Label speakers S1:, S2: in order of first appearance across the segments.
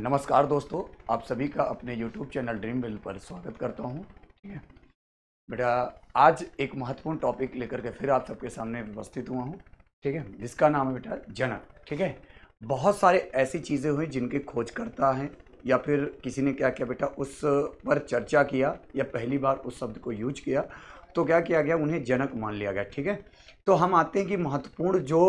S1: नमस्कार दोस्तों आप सभी का अपने YouTube चैनल ड्रीम बिल पर स्वागत करता हूं ठीक है बेटा आज एक महत्वपूर्ण टॉपिक लेकर के फिर आप सबके सामने उपस्थित हुआ हूं ठीक है जिसका नाम है बेटा जनक ठीक है बहुत सारे ऐसी चीज़ें हुई जिनके खोज करता है या फिर किसी ने क्या किया बेटा उस पर चर्चा किया या पहली बार उस शब्द को यूज किया तो क्या किया गया उन्हें जनक मान लिया गया ठीक है तो हम आते हैं कि महत्वपूर्ण जो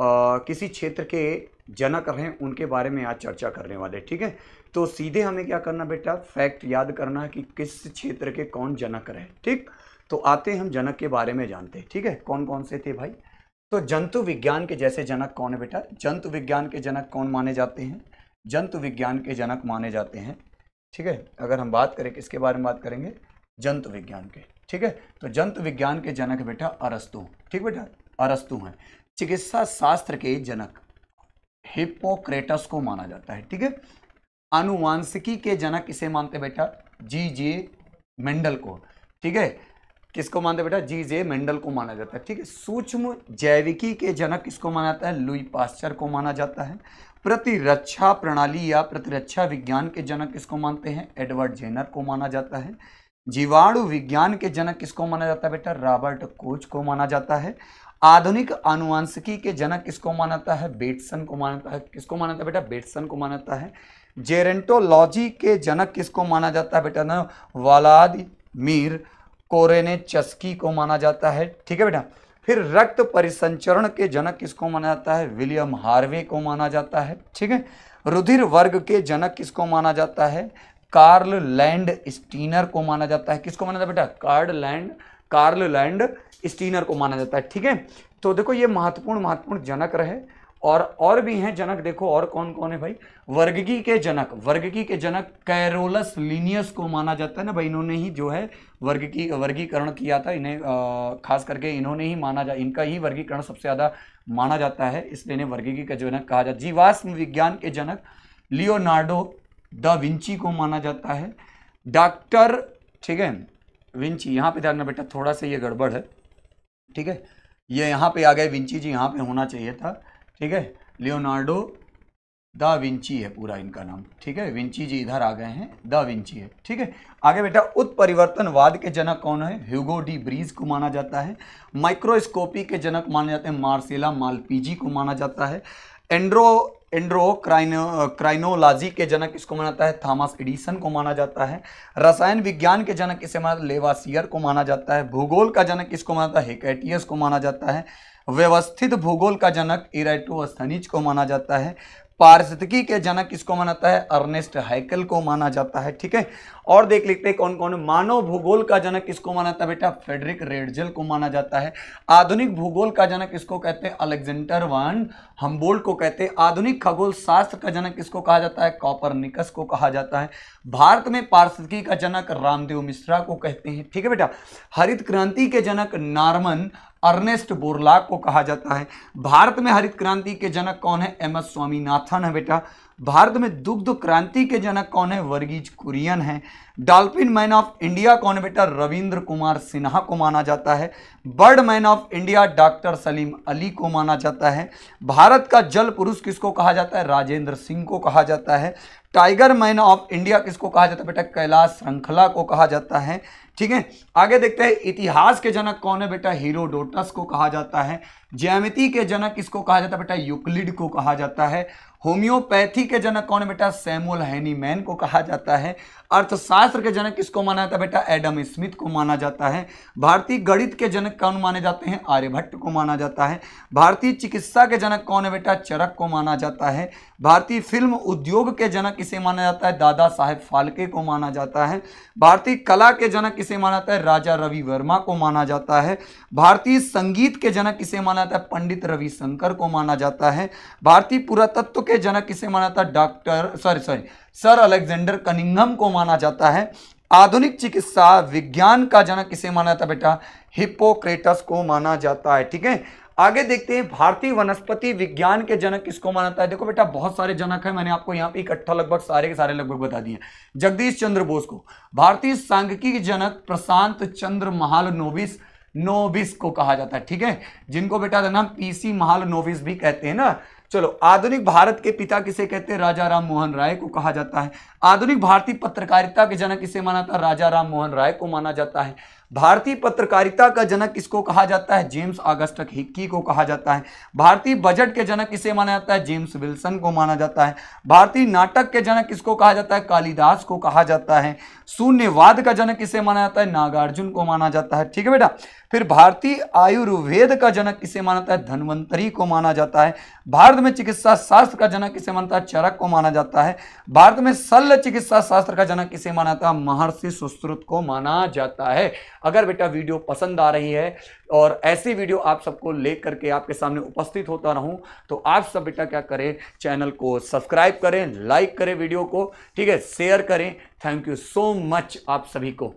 S1: आ, किसी क्षेत्र के जनक हैं उनके बारे में आज चर्चा करने वाले ठीक है तो सीधे हमें क्या करना बेटा फैक्ट याद करना है कि किस क्षेत्र के कौन जनक रहे ठीक तो आते हम जनक के बारे में जानते हैं ठीक है कौन कौन से थे भाई तो जंतु विज्ञान के जैसे जनक कौन है बेटा जंतु विज्ञान के जनक कौन माने जाते हैं जंतु विज्ञान के जनक माने जाते हैं ठीक है अगर हम बात करें किसके बारे में बात करेंगे जंतु विज्ञान के ठीक है तो जंतु विज्ञान के जनक बेटा अरस्तु ठीक बेटा अरस्तु हैं चिकित्सा शास्त्र के जनक हिपोक्रेटस को माना जाता है ठीक है अनुवांशिकी के जनक इसे मानते बेटा जी जे मेंडल को ठीक है किसको मानते बेटा जी जे मेंडल को माना जाता है ठीक है सूक्ष्म जैविकी के जनक किसको माना जाता है लुई पास्चर को माना जाता है प्रतिरक्षा प्रणाली या प्रतिरक्षा विज्ञान के जनक किसको मानते हैं एडवर्ड जेनर को माना जाता है जीवाणु विज्ञान के जनक किसको माना जाता है बेटा रॉबर्ट कोच को माना जाता है आधुनिक आनुवांशिकी के जनक किसको मानाता है बेटसन को मानता है किसको मानता है बेटा बेटसन को मानता है जेरेंटोलॉजी के जनक किसको माना जाता है बेटा ना मीर कोरेने चस्की को माना जाता है ठीक है बेटा फिर रक्त परिसंचरण के जनक किसको माना जाता है विलियम हार्वे को माना जाता है ठीक है रुधिर वर्ग के जनक किसको माना जाता है कार्ल लैंड स्टीनर को माना जाता है किसको माना जाता है बेटा Karl Land Karl Landsteiner को माना जाता है ठीक है तो देखो ये महत्वपूर्ण महत्वपूर्ण जनक रहे और और भी हैं जनक देखो और कौन कौन है भाई वर्गकी के जनक वर्गकी के जनक कैरोलस लिनियस को माना जाता है ना भाई इन्होंने ही जो है वर्ग की वर्गीकरण किया था इन्हें खास करके इन्होंने ही माना जा इनका ही वर्गीकरण सबसे ज़्यादा माना जाता है इसलिए इन्हें वर्गीकी का जनक कहा जाता जीवाश्म विज्ञान के जनक लियोनार्डो द विंची को माना जाता है डॉक्टर ठीक है विंची यहाँ पे ध्यान बेटा थोड़ा सा ये गड़बड़ है ठीक है ये यहाँ पे आ गए विंची जी यहाँ पे होना चाहिए था ठीक है लियोनार्डो द विंची है पूरा इनका नाम ठीक है विंची जी इधर आ गए हैं द विंची है ठीक है आगे बेटा उत्परिवर्तनवाद के जनक कौन है ह्यूगो डी ब्रीज को माना जाता है माइक्रोस्कोपी के जनक माने जाते हैं मार्सेला मालपीजी को माना जाता है एंड्रो एंड्रोक्राइनो क्राइनोलॉजी के जनक इसको जाता है थॉमस एडिसन को माना जाता है रसायन विज्ञान के जनक इसे माना लेवासियर को माना जाता है भूगोल का जनक इसको मानता है हेकेटियस को माना जाता है व्यवस्थित भूगोल का जनक इरेटोस्थनीज को माना जाता है पारिस्थितिकी के जनक किसको मानता है अर्नेस्ट हाइकल को माना जाता है ठीक है और देख लेते हैं कौन कौन मानव भूगोल का जनक किसको मानता है बेटा फेडरिक रेडजल को माना जाता है आधुनिक भूगोल का जनक किसको कहते हैं अलेक्जेंडर वन हम्बोल्ट को कहते हैं आधुनिक खगोल शास्त्र का जनक किसको कहा जाता है कॉपर निकस को कहा जाता है भारत में पारिस्थितिकी का जनक रामदेव मिश्रा को कहते हैं ठीक है बेटा हरित क्रांति के जनक नॉर्मन अर्नेस्ट बोरलाग को कहा जाता है भारत में हरित क्रांति के जनक कौन है एम एस स्वामीनाथन है बेटा भारत में दुग्ध क्रांति के जनक कौन है वर्गीज कुरियन है डॉल्फिन मैन ऑफ इंडिया कौन है बेटा रविंद्र कुमार सिन्हा को माना जाता है bird man of India doctor Salim Ali को माना जाता है भारत का जल पुरुष किसको कहा जाता है राजेंद्र सिंह को कहा जाता है टाइगर मैन ऑफ इंडिया किसको कहा जाता है बेटा कैलाश श्रृंखला को कहा जाता है ठीक है आगे देखते हैं इतिहास के जनक कौन है बेटा हीरोडोटस को कहा जाता है ज्यामिति के जनक किसको कहा जाता है बेटा यूक्लिड को कहा जाता है होम्योपैथी के जनक कौन बेटा सैमुअल हैनीमैन को कहा जाता है अर्थशास्त्र के जनक किसको माना जाता है बेटा एडम स्मिथ को माना जाता है भारतीय गणित के जनक कौन माने जाते हैं आर्यभट्ट को माना जाता है भारतीय चिकित्सा के जनक कौन है बेटा चरक को माना जाता है भारतीय फिल्म उद्योग के जनक इसे माना जाता है दादा साहेब फाल्के को माना जाता है भारतीय कला के जनक इसे माना जाता है राजा रवि वर्मा को माना जाता है भारतीय संगीत के जनक इसे माना जाता है पंडित रविशंकर को माना जाता है भारतीय पुरातत्व के के जनक किसे माना था doctor sorry sorry sir Alexander Cunningham को माना जाता है आधुनिक चिकित्सा विज्ञान का जनक किसे माना था बेटा हिपोक्रेटस को माना जाता है ठीक है आगे देखते हैं भारतीय वनस्पति विज्ञान के जनक किसको माना जाता है देखो बेटा बहुत सारे जनक हैं मैंने आपको यहाँ पे इकट्ठा लगभग सारे के सारे लगभग बता दिए जगदीश चंद्र बोस को भारतीय सांख्यिकी जनक प्रशांत चंद्र महालनोबिस नोबिस को कहा जाता है ठीक है जिनको बेटा नाम पीसी महाल नोविस भी कहते हैं ना चलो आधुनिक भारत के पिता किसे कहते हैं राजा राम मोहन राय को कहा जाता है आधुनिक भारतीय पत्रकारिता के जनक किसे माना था राजा राम मोहन राय को माना जाता है भारतीय पत्रकारिता का जनक किसको कहा जाता है जेम्स अगस्टक हिक्की को कहा जाता है भारतीय बजट के जनक किसे माना जाता है जेम्स विल्सन को माना जाता है भारतीय नाटक के जनक किसको कहा जाता है कालिदास को कहा जाता है शून्यवाद का जनक किसे माना जाता है नागार्जुन को माना जाता है ठीक है बेटा फिर भारतीय आयुर्वेद का जनक इसे मानता है धनवंतरी को माना जाता है भारत में चिकित्सा शास्त्र का जनक इसे मानता है चरक को माना जाता है भारत में शल्य चिकित्सा शास्त्र का जनक इसे माना जाता है महर्षि सुश्रुत को माना जाता है अगर बेटा वीडियो पसंद आ रही है और ऐसी वीडियो आप सबको ले करके आपके सामने उपस्थित होता रहूं तो आप सब बेटा क्या करें चैनल को सब्सक्राइब करें लाइक करें वीडियो को ठीक है शेयर करें थैंक यू सो मच आप सभी को